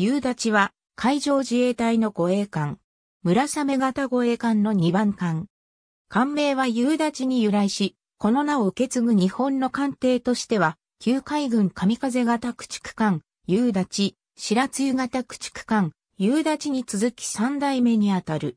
夕立は海上自衛隊の護衛艦。村雨型護衛艦の2番艦。艦名は夕立に由来し、この名を受け継ぐ日本の艦艇としては、旧海軍神風型駆逐艦、夕立、白露型駆逐艦、夕立に続き3代目にあたる。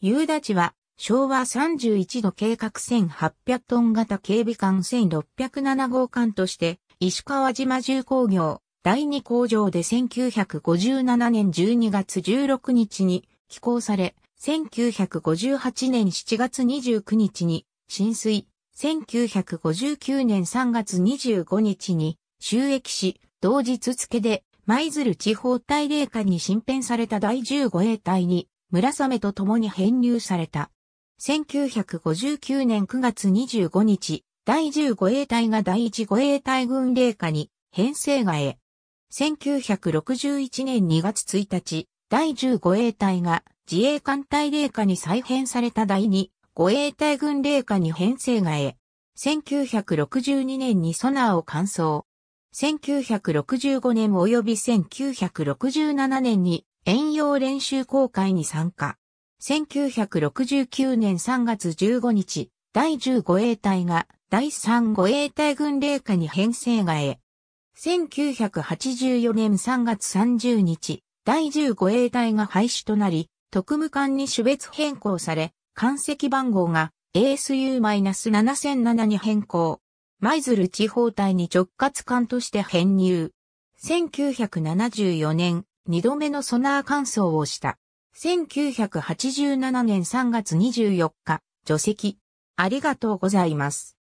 夕立は、昭和31度計画1800トン型警備艦1607号艦として、石川島重工業、第2工場で1957年12月16日に寄港され、1958年7月29日に浸水、1959年3月25日に収益し、同日付で舞鶴地方大霊館に新編された第15衛隊に村雨と共に編入された。1959年9月25日、第15衛隊が第1 5衛隊軍霊下に編成外へ1961年2月1日、第1 5護衛隊が自衛艦隊令下に再編された第2護衛隊軍令下に編成がへ。1962年にソナーを完走。1965年及び1967年に遠洋練習公開に参加。1969年3月15日、第10護衛隊が第3護衛隊軍令下に編成がえ。1984年3月30日、第1 5英衛隊が廃止となり、特務艦に種別変更され、艦籍番号が ASU-7007 に変更。舞鶴地方隊に直轄艦として編入。1974年、2度目のソナー艦装をした。1987年3月24日、除籍。ありがとうございます。